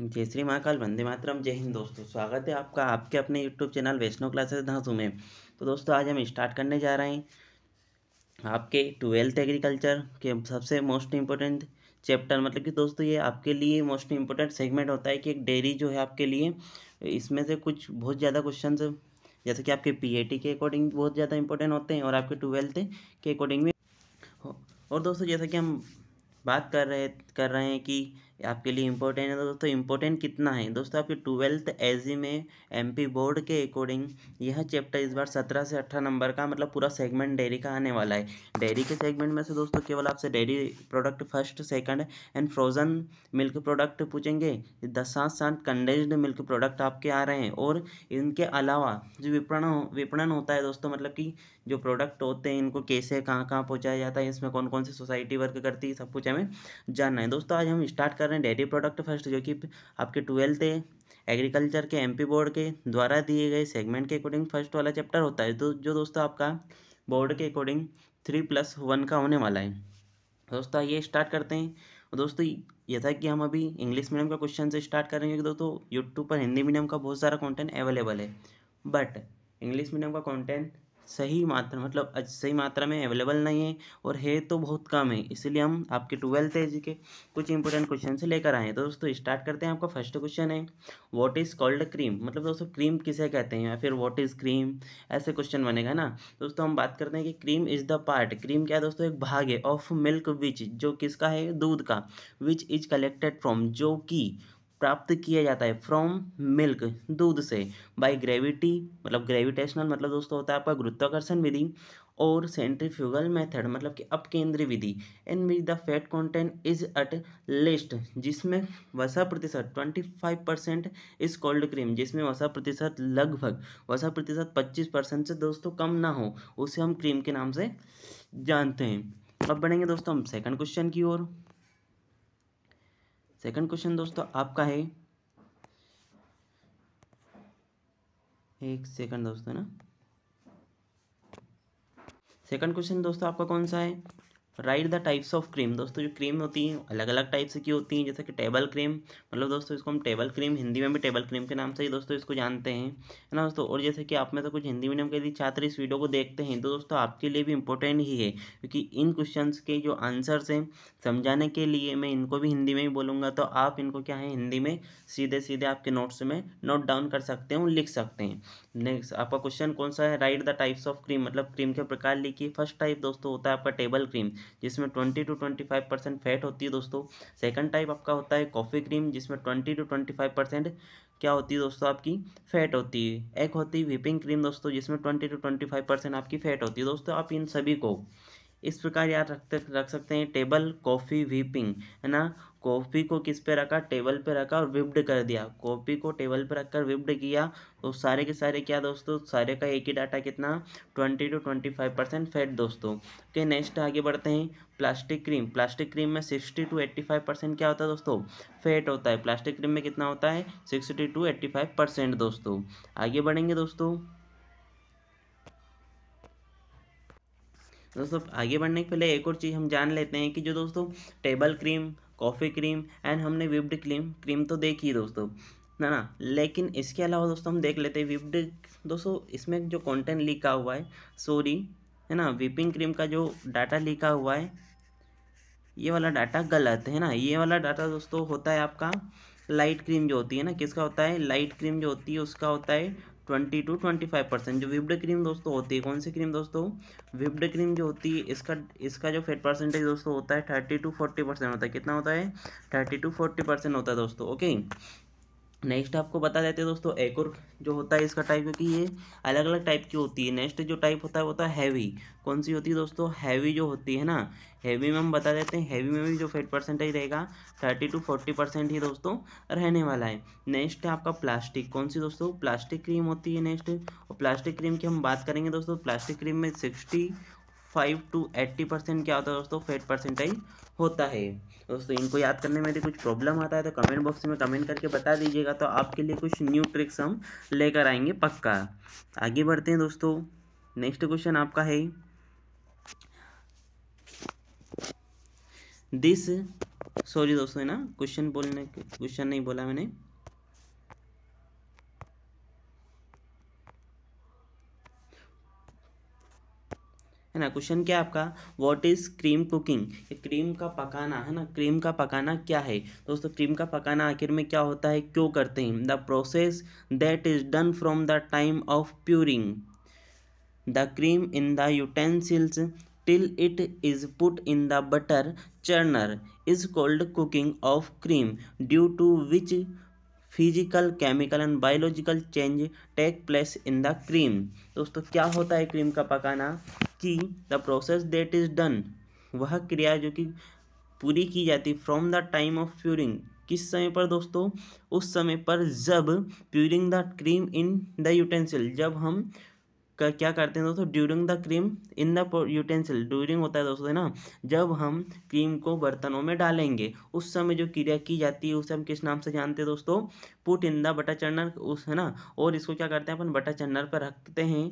जय श्री महाकाल वंदे मातरम जय हिंद दोस्तों स्वागत है आपका आपके अपने यूट्यूब चैनल वैष्णव क्लासेस धांसू में तो दोस्तों आज हम स्टार्ट करने जा रहे हैं आपके ट्वेल्थ एग्रीकल्चर के सबसे मोस्ट इम्पोर्टेंट चैप्टर मतलब कि दोस्तों ये आपके लिए मोस्ट इम्पोर्टेंट सेगमेंट होता है कि एक डेयरी जो है आपके लिए इसमें से कुछ बहुत ज़्यादा क्वेश्चन जैसे कि आपके पी के अकॉर्डिंग बहुत ज़्यादा इंपॉर्टेंट होते हैं और आपके ट्वेल्थ के अकॉर्डिंग में और दोस्तों जैसा कि हम बात कर रहे कर रहे हैं कि आपके लिए इम्पोर्टेंट है तो दोस्तों इम्पोर्टेंट कितना है दोस्तों आपके ट्वेल्थ एजी में एमपी बोर्ड के अकॉर्डिंग यह चैप्टर इस बार सत्रह से अठारह नंबर का मतलब पूरा सेगमेंट डेयरी का आने वाला है डेयरी के सेगमेंट में से दोस्तों केवल आपसे dairy product first second and frozen milk product पूछेंगे दस सात साथ कंडेंस्ड मिल्क प्रोडक्ट आपके आ रहे हैं और इनके अलावा जो विपणन विपणन होता है दोस्तों मतलब कि जो प्रोडक्ट होते हैं इनको कैसे कहाँ कहाँ पहुँचाया जाता है इसमें कौन कौन सी सोसाइटी वर्क करती है सब कुछ हमें जानना रहे हैं दोस्तों आज हम स्टार्ट कर रहे हैं डेयरी प्रोडक्ट फर्स्ट जो कि आपके ट्वेल्थ एग्रीकल्चर के एमपी बोर्ड के द्वारा दिए गए सेगमेंट के अकॉर्डिंग फर्स्ट वाला चैप्टर होता है तो जो दोस्तों आपका बोर्ड के अकॉर्डिंग थ्री प्लस वन का होने वाला है दोस्तों ये स्टार्ट करते हैं और दोस्तों यथा कि हम अभी इंग्लिश मीडियम का क्वेश्चन से स्टार्ट करेंगे कि दोस्तों यूट्यूब पर हिंदी मीडियम का बहुत सारा कॉन्टेंट अवेलेबल है बट इंग्लिश मीडियम का कॉन्टेंट सही मात्रा मतलब सही मात्रा में अवेलेबल नहीं है और है तो बहुत कम है इसलिए हम आपके ट्वेल्थ एज के कुछ इंपॉर्टेंट क्वेश्चन से लेकर आए हैं तो दोस्तों स्टार्ट करते हैं आपका फर्स्ट क्वेश्चन है व्हाट इज़ कॉल्ड क्रीम मतलब दोस्तों क्रीम किसे कहते हैं या फिर व्हाट इज़ क्रीम ऐसे क्वेश्चन बनेगा ना दोस्तों हम बात करते हैं कि cream is the part cream क्या है दोस्तों एक भाग है ऑफ मिल्क विच जो किसका है दूध का विच इज कलेक्टेड फ्रॉम जो कि प्राप्त किया जाता है फ्रॉम मिल्क दूध से बाय ग्रेविटी मतलब ग्रेविटेशनल मतलब दोस्तों होता है आपका गुरुत्वाकर्षण विधि और सेंट्रीफ्यूगल मेथड मतलब कि अपकेंद्रीय विधि in which the fat content is at least जिसमें वसा प्रतिशत twenty five percent is called cream जिसमें वसा प्रतिशत लगभग वसा प्रतिशत पच्चीस परसेंट से दोस्तों कम ना हो उसे हम क्रीम के नाम से जानते हैं अब बढ़ेंगे दोस्तों हम सेकंड क्वेश्चन की ओर सेकंड क्वेश्चन दोस्तों आपका है एक सेकंड दोस्तों ना सेकंड क्वेश्चन दोस्तों आपका कौन सा है right the types of cream दोस्तों जो क्रीम होती हैं अलग अलग टाइप्स की होती हैं जैसे कि टेबल क्रीम मतलब दोस्तों इसको हम टेबल क्रीम हिंदी में भी टेबल क्रीम के नाम से ही दोस्तों इसको जानते हैं है ना दोस्तों और जैसे कि आप में से तो कुछ हिंदी मीडियम के यदि छात्र इस वीडियो को देखते हैं तो दोस्तों आपके लिए भी इंपॉर्टेंट ही है क्योंकि इन क्वेश्चन के जो आंसर्स हैं समझाने के लिए मैं इनको भी हिंदी में ही बोलूँगा तो आप इनको क्या है हिंदी में सीधे सीधे आपके नोट्स में नोट डाउन कर सकते हैं लिख सकते हैं नेक्स्ट आपका क्वेश्चन कौन सा है right the types of cream मतलब क्रीम के प्रकार लिखिए फर्स्ट टाइप दोस्तों होता है आपका टेबल क्रीम जिसमें twenty two twenty five percent fat होती है दोस्तों सेकंड टाइप आपका होता है कॉफ़ी क्रीम जिसमें twenty two twenty five percent क्या होती है दोस्तों आपकी फैट होती है एक होती है व्हीपिंग क्रीम दोस्तों जिसमें twenty two twenty five percent आपकी फैट होती है दोस्तों आप इन सभी को इस प्रकार याद रख रख सकते हैं टेबल कॉफ़ी व्हीपिंग है ना कॉफ़ी को किस पे रखा टेबल पे रखा और विप्ड कर दिया कॉफ़ी को टेबल पे रखकर विप्ड किया तो सारे के सारे क्या दोस्तों सारे का एक ही डाटा कितना twenty two twenty five percent fat दोस्तों के नेक्स्ट आगे बढ़ते हैं प्लास्टिक क्रीम प्लास्टिक क्रीम में sixty two eighty five percent क्या होता है दोस्तों फैट होता है प्लास्टिक क्रीम में कितना होता है sixty two eighty five percent दोस्तों आगे बढ़ेंगे दोस्तों दोस्तों आगे बढ़ने के पहले एक और चीज़ हम जान लेते हैं कि जो दोस्तों table cream coffee cream and हमने विप्ड क्रीम क्रीम तो देखी दोस्तों ना ना लेकिन इसके अलावा दोस्तों हम देख लेते हैं विप्ड दोस्तों इसमें जो कंटेंट लिखा हुआ है सॉरी है ना विपिंग क्रीम का जो डाटा लिखा हुआ है ये वाला डाटा गलत है ना ये वाला डाटा दोस्तों होता है आपका लाइट क्रीम जो होती है ना किसका होता है लाइट क्रीम जो होती है उसका होता है twenty two twenty five percent जो विप्ड क्रीम दोस्तों होती है कौन सी क्रीम दोस्तों विप्ड क्रीम जो होती है इसका इसका जो फेट परसेंटेज दोस्तों होता है थर्टी टू फोर्टी परसेंट होता है कितना होता है थर्टी टू फोर्टी परसेंट होता है दोस्तों ओके नेक्स्ट आपको बता देते हैं दोस्तों एक और जो होता है इसका टाइप क्योंकि ये अलग अलग टाइप की होती है नेक्स्ट जो टाइप होता है वो होता है हैवी कौन सी होती है दोस्तों हैवी जो होती है ना हैवी में हम बता देते हैं हैवी में भी जो फेट परसेंटेज रहेगा थर्टी टू फोर्टी परसेंट ही दोस्तों रहने वाला है नेक्स्ट आपका प्लास्टिक कौन सी दोस्तों प्लास्टिक क्रीम होती है नेक्स्ट और प्लास्टिक क्रीम की हम बात करेंगे दोस्तों प्लास्टिक क्रीम में sixty five two eighty percent क्या होता है दोस्तों फेट परसेंटेज होता है दोस्तों इनको याद करने में यदि कुछ प्रॉब्लम आता है तो कमेंट बॉक्स में कमेंट करके बता दीजिएगा तो आपके लिए कुछ न्यू ट्रिक्स हम लेकर आएंगे पक्का आगे बढ़ते हैं दोस्तों नेक्स्ट क्वेश्चन आपका है दिस सॉरी दोस्तों है ना क्वेश्चन बोलने क्वेश्चन नहीं बोला मैंने है ना क्वेश्चन क्या आपका what is cream cooking cream का पकाना है ना क्रीम का पकाना क्या है दोस्तों क्रीम का पकाना आखिर में क्या होता है क्यों करते हैं the process that is done from the time of pouring the cream in the utensils till it is put in the butter churner is called cooking of cream due to which physical chemical and biological change take place in the cream दोस्तों क्या होता है cream का पकाना कि the process that is done वह क्रिया जो कि पूरी की जाती फ्रॉम द टाइम ऑफ प्यूरिंग किस समय पर दोस्तों उस समय पर जब pouring the cream in the utensil जब हम कर, क्या करते हैं दोस्तों during the cream in the utensil during होता है दोस्तों है ना जब हम क्रीम को बर्तनों में डालेंगे उस समय जो क्रिया की जाती है उसे हम किस नाम से जानते हैं दोस्तों put in the butter churner उस है ना और इसको क्या करते हैं अपन बटर चन्नर पर रखते हैं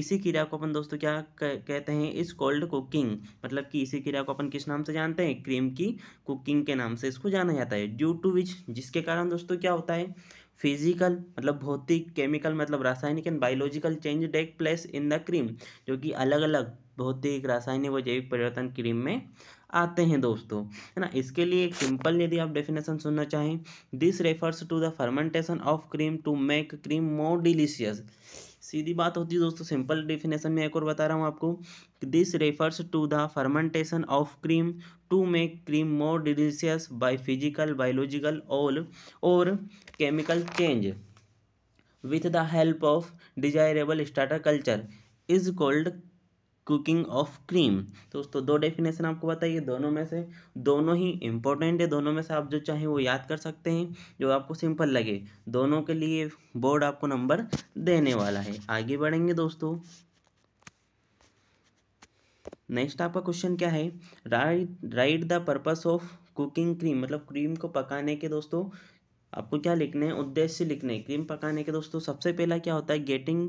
इसी क्रिया को अपन दोस्तों क्या कहते हैं इस कोल्ड कुकिंग मतलब कि इसी क्रिया को अपन किस नाम से जानते हैं क्रीम की कुकिंग के नाम से इसको जाना जाता है ड्यू टू विच जिसके कारण दोस्तों क्या होता है फिजिकल मतलब भौतिक केमिकल मतलब रासायनिक and biological change take place in the cream जो कि अलग अलग भौतिक रासायनिक व जैविक परिवर्तन क्रीम में आते हैं दोस्तों है ना इसके लिए एक सिंपल यदि आप डेफिनेशन सुनना चाहें this refers to the fermentation of cream to make cream more delicious सीधी बात होती है दोस्तों सिंपल डेफिनेशन में एक और बता रहा हूँ आपको this refers to the fermentation of cream to make cream more delicious by physical biological all और chemical change with the help of desirable starter culture is called cooking of cream दोस्तों दो डेफिनेशन आपको बताइए दोनों में से दोनों ही important है दोनों में से आप जो चाहें वो याद कर सकते हैं जो आपको सिंपल लगे दोनों के लिए बोर्ड आपको नंबर देने वाला है आगे बढ़ेंगे दोस्तों नेक्स्ट आपका क्वेश्चन क्या है write write the purpose of cooking cream मतलब क्रीम को पकाने के दोस्तों आपको क्या लिखने हैं उद्देश्य लिखने क्रीम पकाने के दोस्तों सबसे पहला क्या होता है गेटिंग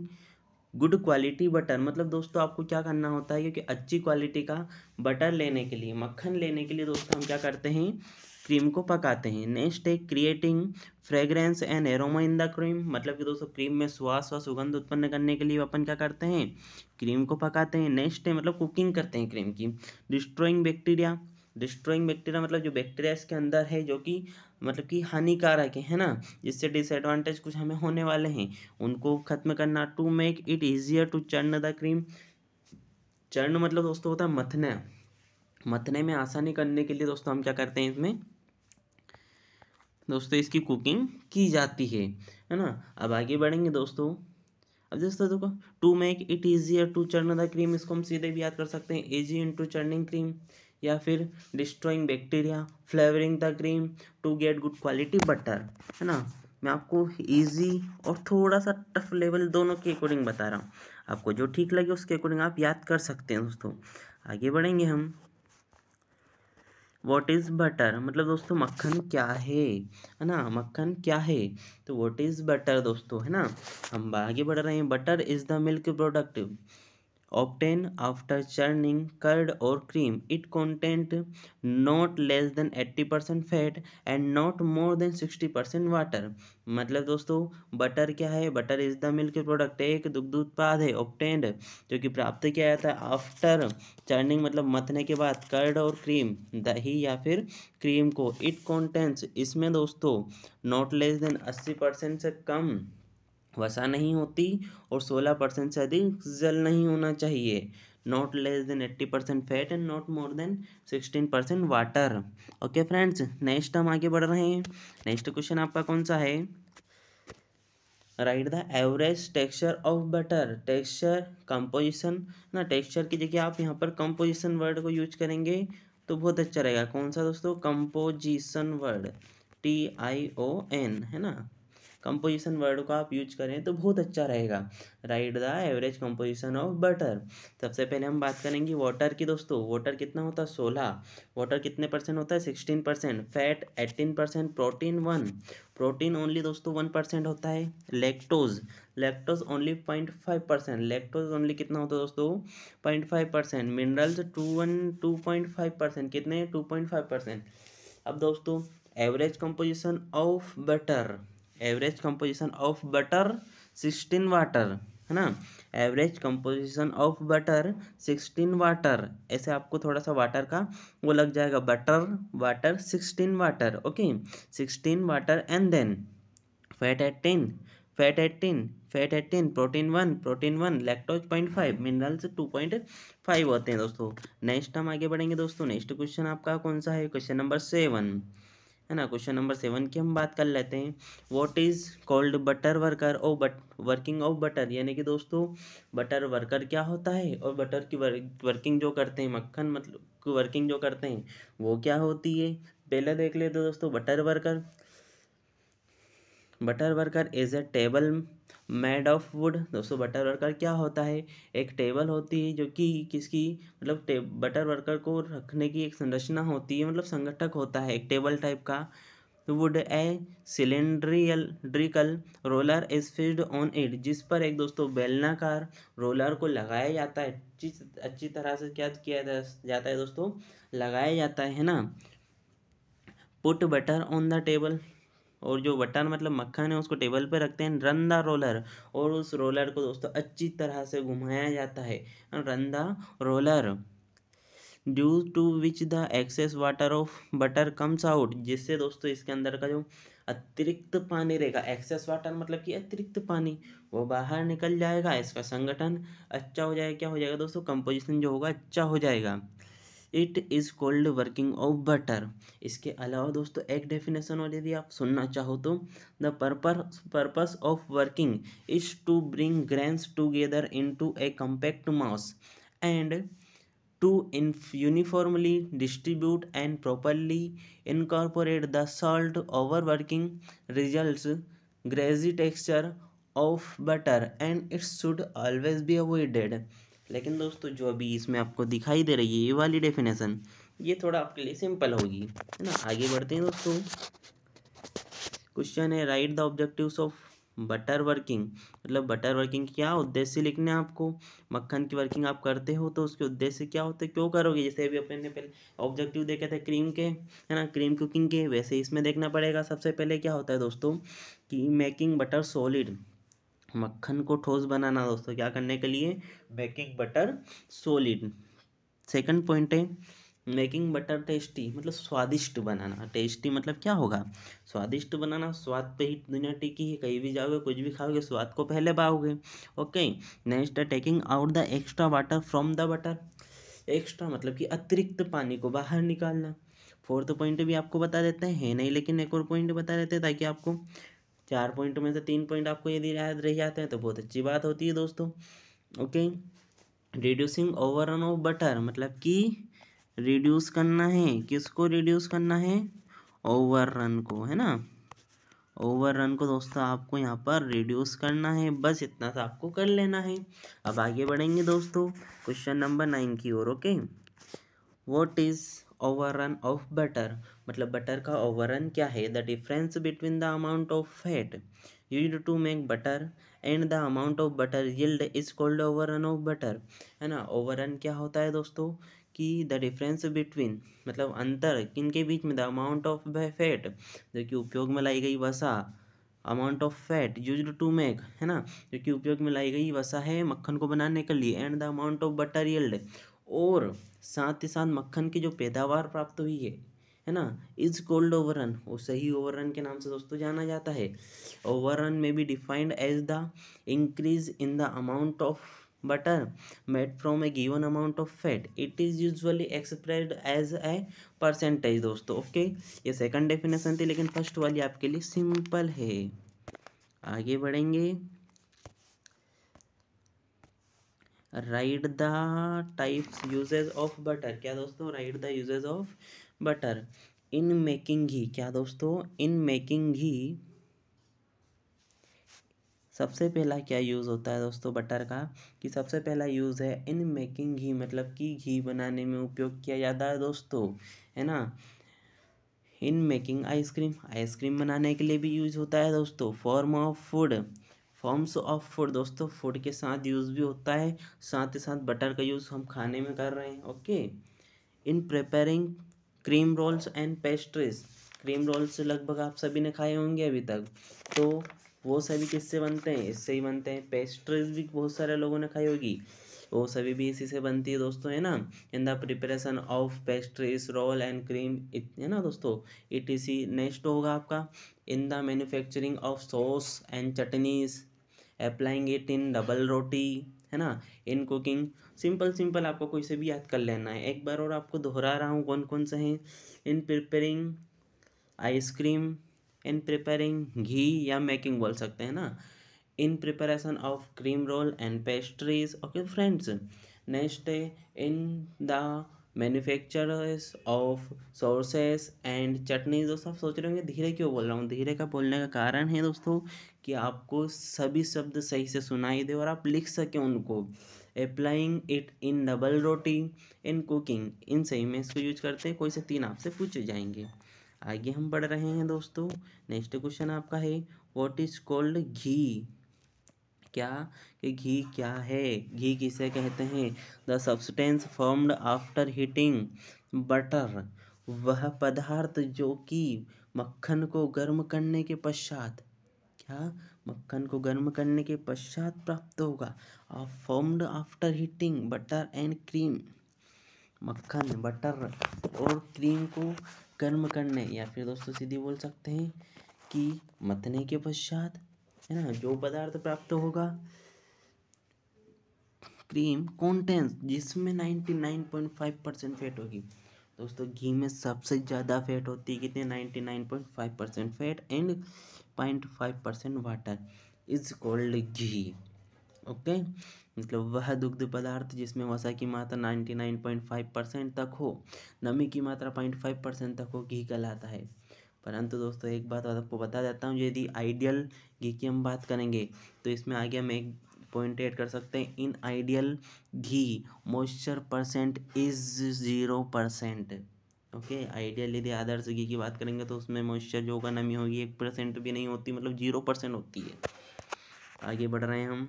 गुड क्वालिटी बटर मतलब दोस्तों आपको क्या करना होता है क्योंकि अच्छी क्वालिटी का बटर लेने के लिए मक्खन लेने के लिए दोस्तों हम क्या करते हैं क्रीम को पकाते हैं नेक्स्ट है creating fragrance and aroma in the cream मतलब कि दोस्तों क्रीम में स्वास व सुगंध उत्पन्न करने के लिए अपन क्या करते हैं क्रीम को पकाते हैं नेक्स्ट है मतलब कुकिंग करते हैं क्रीम की डिस्ट्रॉइंग बैक्टीरिया डिस्ट्रॉइंग बैक्टीरिया मतलब जो बैक्टीरिया इसके अंदर है जो कि मतलब कि हानिकारक है ना जिससे डिसएडवांटेज कुछ हमें होने वाले हैं उनको खत्म करना to make it easier to churn the cream churn मतलब दोस्तों होता है मथना मथने में आसानी करने के लिए दोस्तों हम क्या करते हैं इसमें दोस्तों इसकी कुकिंग की जाती है है ना अब आगे बढ़ेंगे दोस्तों अब जैसे देखो to make it easier to churn the cream इसको हम सीधे भी याद कर सकते हैं easy in to churning cream या फिर destroying bacteria flavouring the cream to get good quality butter है ना मैं आपको इजी और थोड़ा सा टफ लेवल दोनों के अकॉर्डिंग बता रहा हूँ आपको जो ठीक लगे उसके अकॉर्डिंग आप याद कर सकते हैं दोस्तों आगे बढ़ेंगे हम वॉट इज़ बटर मतलब दोस्तों मक्खन क्या है है ना मक्खन क्या है तो वॉट इज़ बटर दोस्तों है ना हम आगे बढ़ रहे हैं butter is the milk product after churning curd और cream it content not less than eighty percent fat and not more than sixty percent water मतलब दोस्तों बटर क्या है butter is the milk product एक दुग्ध उत्पाद है ऑप्टेंड जो कि प्राप्त किया जाता है आफ्टर चर्निंग मतलब मथने के बाद कर्ड और क्रीम दही या फिर क्रीम को इट कॉन्टेंट्स इसमें दोस्तों नॉट लेस देन अस्सी परसेंट से कम वसा नहीं होती और सोलह परसेंट से अधिक जल नहीं होना चाहिए not less than eighty percent fat and not more than sixteen percent water okay friends next हम आगे बढ़ रहे हैं नेक्स्ट क्वेश्चन आपका कौन सा है right the average texture of butter texture composition ना टेक्सचर की जगह आप यहाँ पर कंपोजिशन वर्ड को यूज करेंगे तो बहुत अच्छा रहेगा कौन सा दोस्तों composition word T I O N है ना कंपोजिशन वर्ड को आप यूज करें तो बहुत अच्छा रहेगा right the average composition of butter सबसे पहले हम बात करेंगे वाटर की दोस्तों वाटर कितना होता है सोलह वाटर कितने परसेंट होता है sixteen percent fat eighteen percent protein one protein only दोस्तों वन परसेंट होता है lactose lactose only point five percent lactose only कितना होता है दोस्तों point five percent minerals two one two point five percent कितने टू पॉइंट फाइव परसेंट अब दोस्तों average composition of butter average composition of butter sixteen water है ना average composition of butter sixteen water ऐसे आपको थोड़ा सा वाटर का वो लग जाएगा butter water sixteen water okay sixteen water and then fat eighteen fat eighteen fat eighteen protein one protein one lactose point five minerals two point five होते हैं दोस्तों नेक्स्ट हम आगे बढ़ेंगे दोस्तों नेक्स्ट क्वेश्चन आपका कौन सा है क्वेश्चन नंबर सेवन है ना क्वेश्चन नंबर सेवन की हम बात कर लेते हैं what is called butter worker oh but working of butter यानी कि दोस्तों बटर वर्कर क्या होता है और बटर की वर्किंग जो करते हैं मक्खन मतलब की वर्किंग जो करते हैं वो क्या होती है पहले देख लेते दोस्तों butter worker butter worker is a table made of wood दोस्तों बटर वर्कर क्या होता है एक टेबल होती है जो कि किसकी मतलब बटर वर्कर को रखने की एक संरचना होती है मतलब संगठक होता है एक टेबल टाइप का wood a cylindrical roller is fixed on it जिस पर एक दोस्तों बेलनाकार रोलर को लगाया जाता है अच्छी अच्छी तरह से क्या किया जाता है दोस्तों लगाया जाता है ना put butter on the table और जो बटन मतलब मक्खन है उसको टेबल पर रखते हैं रन द रोलर और उस रोलर को दोस्तों अच्छी तरह से घुमाया जाता है run the roller due to which the excess water of butter comes out जिससे दोस्तों इसके अंदर का जो अतिरिक्त पानी रहेगा एक्सेस वाटर मतलब कि अतिरिक्त पानी वो बाहर निकल जाएगा इसका संगठन अच्छा हो जाएगा क्या हो जाएगा दोस्तों कंपोजिशन जो होगा अच्छा हो जाएगा it is called working of butter इसके अलावा दोस्तों एक डेफिनेशन और यदि आप सुनना चाहो तो the purpose of working is to bring grains together in to a compact mass and to in uniformly distribute and properly incorporate the salt over working result greasy texture of butter and it's should always be avoided लेकिन दोस्तों जो अभी इसमें आपको दिखाई दे रही है ये वाली डेफिनेशन ये थोड़ा आपके लिए सिंपल होगी है ना आगे बढ़ते हैं दोस्तों क्वेश्चन है right the objectives of butter working मतलब बटर वर्किंग क्या उद्देश्य लिखना है आपको मक्खन की वर्किंग आप करते हो तो उसके उद्देश्य क्या होते हैं क्यों करोगे जैसे अभी अपने ने पहले ऑब्जेक्टिव देखे थे क्रीम के है ना क्रीम कुकिंग के वैसे इसमें देखना पड़ेगा सबसे पहले क्या होता है दोस्तों कि मेकिंग बटर सॉलिड मक्खन को ठोस बनाना दोस्तों क्या करने के लिए baking butter solid second point है मेकिंग बटर टेस्टी मतलब स्वादिष्ट बनाना टेस्टी मतलब क्या होगा स्वादिष्ट बनाना स्वाद पे ही दुनिया टिकी है कहीं भी जाओगे कुछ भी खाओगे स्वाद को पहले पाओगे okay next taking out the extra water from the butter extra मतलब कि अतिरिक्त पानी को बाहर निकालना फोर्थ पॉइंट भी आपको बता देते हैं नहीं लेकिन एक और पॉइंट बता देते हैं ताकि आपको चार पॉइंट में से तीन पॉइंट आपको यदि याद रह जाते हैं तो बहुत अच्छी बात होती है दोस्तों okay reducing over run of butter मतलब कि रिड्यूस करना है किसको रिड्यूस करना है ओवर रन को है ना ओवर रन को दोस्तों आपको यहाँ पर रिड्यूस करना है बस इतना सा आपको कर लेना है अब आगे बढ़ेंगे दोस्तों क्वेश्चन नंबर नाइन की ओर okay what is over run of butter मतलब बटर का ओवरन क्या है the difference between the amount of fat use to make butter and the amount of butter yield is called overrun of butter है ना overrun क्या होता है दोस्तों कि द डिफरेंस बिटवीन मतलब अंतर किन के बीच में द अमाउंट ऑफ फैट जो कि उपयोग में लाई गई वसा amount of fat use to make है ना जो कि उपयोग में लाई गई वसा है मक्खन को बनाने के लिए and the amount of butter yield और साथ ही साथ मक्खन की जो पैदावार प्राप्त हुई है है ना इज कोल्ड ओवररन वो सही ओवररन के नाम से दोस्तों जाना जाता है ओवररन में भी defined as the increase in the amount of butter made from a given amount of fat it is usually expressed as a percentage दोस्तों ओके ये सेकंड डेफिनेशन थी लेकिन फर्स्ट वाली आपके लिए सिंपल है आगे बढ़ेंगे right the types uses of butter क्या दोस्तों right the uses of butter in making ghee क्या दोस्तों इन मेकिंग घी सबसे पहला क्या यूज़ होता है दोस्तों बटर का कि सबसे पहला यूज़ है इन मेकिंग घी मतलब कि घी बनाने में उपयोग किया जाता है दोस्तों है ना इन मेकिंग आइसक्रीम आइसक्रीम बनाने के लिए भी यूज होता है दोस्तों form of food forms of food दोस्तों फूड के साथ यूज़ भी होता है साथ ही साथ बटर का यूज़ हम खाने में कर रहे हैं okay in preparing cream rolls and pastries cream rolls लगभग आप सभी ने खाए होंगे अभी तक तो वो सभी किससे बनते हैं इससे ही बनते हैं पेस्ट्रीज भी बहुत सारे लोगों ने खाई होगी वो सभी भी इसी से बनती है दोस्तों है ना in the preparation of pastries roll and cream है ना दोस्तों इट इसी नेक्स्ट होगा आपका in the manufacturing of sauce and chutneys applying it in double roti है ना इन कुकिंग सिंपल सिंपल आपको कोई से भी याद कर लेना है एक बार और आपको दोहरा रहा हूँ कौन कौन से हैं in preparing ice cream in preparing ghee या मेकिंग बोल सकते हैं ना in preparation of cream roll and pastries okay friends next in the manufacturers of sauces and chutney दोस्तों आप सोच रहे होंगे धीरे क्यों बोल रहा हूँ धीरे का बोलने का कारण है दोस्तों कि आपको सभी शब्द सही से सुनाई दे और आप लिख सकें उनको applying it in double roti in cooking in सही में इसको यूज करते हैं कोई से तीन आपसे पूछे जाएंगे आगे हम बढ़ रहे हैं दोस्तों नेक्स्ट क्वेश्चन आपका है वॉट इज़ कॉल्ड घी क्या कि घी क्या है घी किसे कहते हैं the substance formed after heating butter वह पदार्थ जो कि मक्खन को गर्म करने के पश्चात क्या मक्खन को गर्म करने के पश्चात प्राप्त होगा formed after heating butter and cream मक्खन बटर और क्रीम को गर्म करने या फिर दोस्तों सीधी बोल सकते हैं कि मतने के पश्चात है ना जो पदार्थ प्राप्त होगा क्रीम कॉन्टेंस जिसमें 99.5 परसेंट फैट होगी दोस्तों घी में सबसे ज़्यादा फैट होती है कितने 99.5 percent fat and 0.5 percent water is called ghee okay मतलब वह दुग्ध पदार्थ जिसमें वसा की मात्रा 99.5 परसेंट तक हो नमी की मात्रा 0.5 परसेंट तक हो घी कहलाता है परंतु दोस्तों एक बात आपको बता देता हूँ यदि आइडियल घी की हम बात करेंगे तो इसमें आगे हम एक पॉइंट ऐड कर सकते हैं in ideal ghee moisture percent is zero percent okay ideal यदि आदर्श घी की बात करेंगे तो उसमें मॉइस्चर जो होगा नमी होगी एक परसेंट भी नहीं होती मतलब जीरो परसेंट होती है आगे बढ़ रहे हैं हम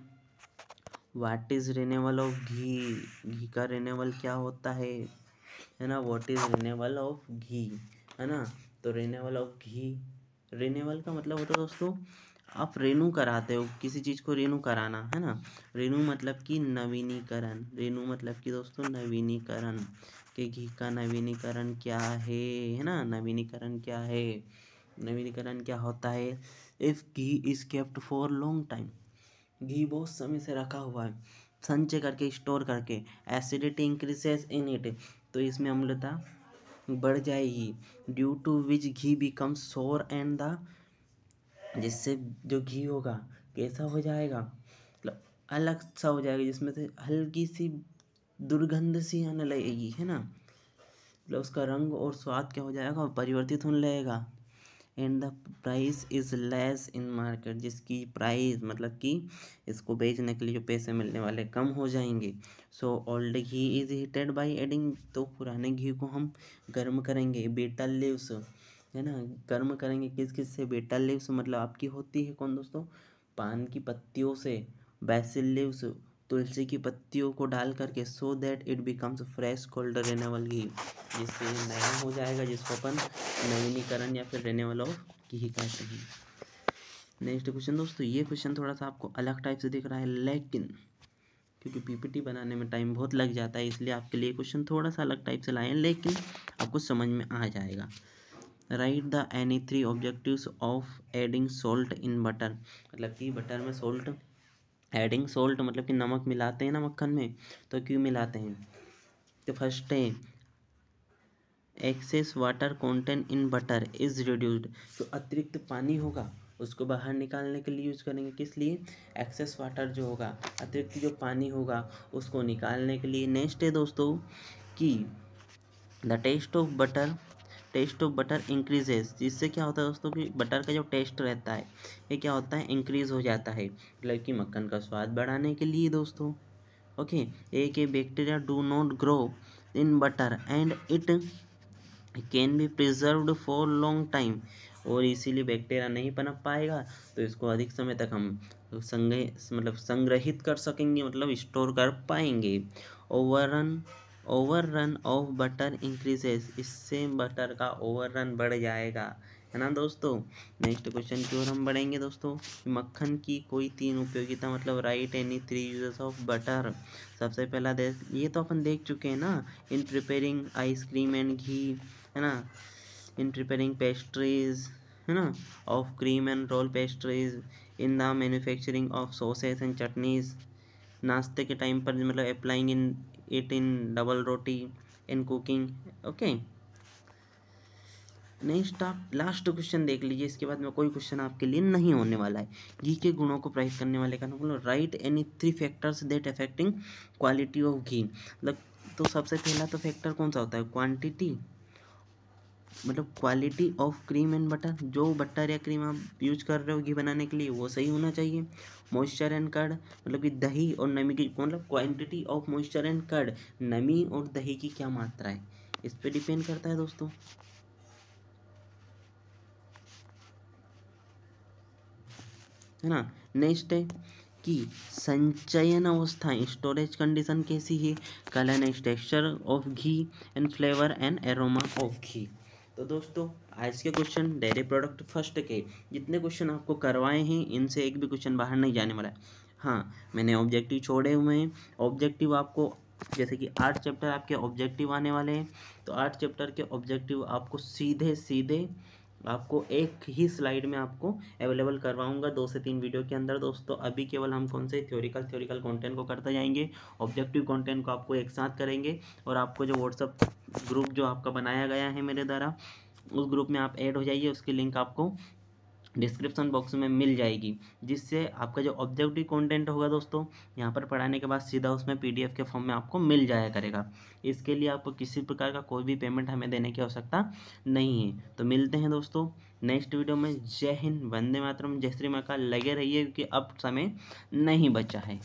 what is renewal of ghee ghee का रिनेबल क्या होता है है ना what is renewal of ghee है ना तो रेनेवल ऑफ घी रेनेवल का मतलब होता है दोस्तों आप रेनू कराते हो किसी चीज़ को रेनू कराना है ना रेनू मतलब कि नवीनीकरण रेनू मतलब कि दोस्तों नवीनीकरण के घी का नवीनीकरण क्या है है ना नवीनीकरण क्या है नवीनीकरण क्या होता है if ghee is kept for long time ghee बहुत समय से रखा हुआ है संचय करके स्टोर करके एसिडिटी इंक्रीसेस इन इट तो इसमें अम्लता बढ़ जाएगी due to which ghee become sour and the जिससे जो घी होगा कैसा हो जाएगा मतलब अलग सा हो जाएगा जिसमें से हल्की सी दुर्गंध सी आने लगेगी है ना मतलब उसका रंग और स्वाद क्या हो जाएगा परिवर्तित होने लगेगा and the price is less in market जिसकी प्राइस मतलब कि इसको बेचने के लिए जो पैसे मिलने वाले कम हो जाएंगे so old ghee is heated by adding तो पुराने घी को हम गर्म करेंगे बेटा लिव्स है ना गर्म करेंगे किस किस से बेटा लिव्स मतलब आपकी होती है कौन दोस्तों पान की पत्तियों से बैसिल लिवस तुलसी की पत्तियों को डाल करके so that it becomes fresh called renewal ghee जिससे नया हो जाएगा जिसको अपन नवीनीकरण या फिर रेनेवल ऑफ घी कहते हैं नेक्स्ट क्वेश्चन दोस्तों ये क्वेश्चन थोड़ा सा आपको अलग टाइप से दिख रहा है लेकिन क्योंकि पीपीटी बनाने में टाइम बहुत लग जाता है इसलिए आपके लिए क्वेश्चन थोड़ा सा अलग टाइप से लाए हैं लेकिन आपको समझ में आ जाएगा right the any three objectives of adding salt in butter मतलब कि बटर में सोल्ट एडिंग सोल्ट मतलब कि नमक मिलाते हैं ना मक्खन में तो क्यों मिलाते हैं तो फर्स्ट है excess water content in butter is reduced जो अतिरिक्त पानी होगा उसको बाहर निकालने के लिए यूज़ करेंगे किस लिए एक्सेस वाटर जो होगा अतिरिक्त जो पानी होगा उसको निकालने के लिए नेक्स्ट है दोस्तों कि the taste of butter taste of butter increases जिससे क्या होता है दोस्तों कि बटर का जो टेस्ट रहता है ये क्या होता है इंक्रीज़ हो जाता है मतलब कि मक्खन का स्वाद बढ़ाने के लिए दोस्तों ओके एक ये bacteria do not grow in butter and it can be preserved for long time और इसीलिए बैक्टीरिया नहीं पनप पाएगा तो इसको अधिक समय तक हम संग्रह मतलब संग्रहित कर सकेंगे मतलब स्टोर कर पाएंगे overrun over run of butter increases इससे बटर का ओवर रन बढ़ जाएगा है ना दोस्तों नेक्स्ट क्वेश्चन की ओर हम बढ़ेंगे दोस्तों मक्खन की कोई तीन उपयोगिता मतलब right any three uses of butter सबसे पहला ये तो अपन देख चुके हैं ना in preparing ice cream and ghee है ना इन प्रिपेयरिंग पेस्ट्रीज है ना of cream and roll pastries in the manufacturing of sauces and chutneys नाश्ते के टाइम पर मतलब applying in eat in double roti in cooking okay next आप लास्ट क्वेश्चन देख लीजिए इसके बाद में कोई क्वेश्चन आपके लिए नहीं होने वाला है घी के गुणों को प्राइस करने वाले का बोलो right any three factors that affecting quality of ghee मतलब तो सबसे पहला तो फैक्टर कौन सा होता है क्वांटिटी मतलब quality of cream and butter जो बटर या क्रीम आप यूज कर रहे हो घी बनाने के लिए वो सही होना चाहिए मॉइस्चर एंड कर्ड मतलब कि दही और नमी की मतलब quantity of moisture and curd नमी और दही की क्या मात्रा है इस पर डिपेंड करता है दोस्तों है ना नेक्स्ट है कि संचयन अवस्था स्टोरेज कंडीशन कैसी है colour and texture of ghee and flavour and aroma of ghee तो दोस्तों आज के क्वेश्चन डेयरी प्रोडक्ट फर्स्ट के जितने क्वेश्चन आपको करवाए हैं इनसे एक भी क्वेश्चन बाहर नहीं जाने वाला है हाँ मैंने ऑब्जेक्टिव छोड़े हुए हैं ऑब्जेक्टिव आपको जैसे कि आठ चैप्टर आपके ऑब्जेक्टिव आने वाले हैं तो आठ चैप्टर के ऑब्जेक्टिव आपको सीधे सीधे आपको एक ही स्लाइड में आपको अवेलेबल करवाऊंगा दो से तीन वीडियो के अंदर दोस्तों अभी केवल हम कौन से थ्योरिकल थ्योरिकल कंटेंट को करते जाएंगे ऑब्जेक्टिव कंटेंट को आपको एक साथ करेंगे और आपको जो व्हाट्सअप ग्रुप जो आपका बनाया गया है मेरे द्वारा उस ग्रुप में आप ऐड हो जाइए उसकी लिंक आपको डिस्क्रिप्शन बॉक्स में मिल जाएगी जिससे आपका जो ऑब्जेक्टिव कंटेंट होगा दोस्तों यहाँ पर पढ़ाने के बाद सीधा उसमें पीडीएफ के फॉर्म में आपको मिल जाया करेगा इसके लिए आपको किसी प्रकार का कोई भी पेमेंट हमें देने की आवश्यकता नहीं है तो मिलते हैं दोस्तों नेक्स्ट वीडियो में जय हिंद वंदे मातरम जय श्री माँ का लगे रहिए क्योंकि अब समय नहीं बचा है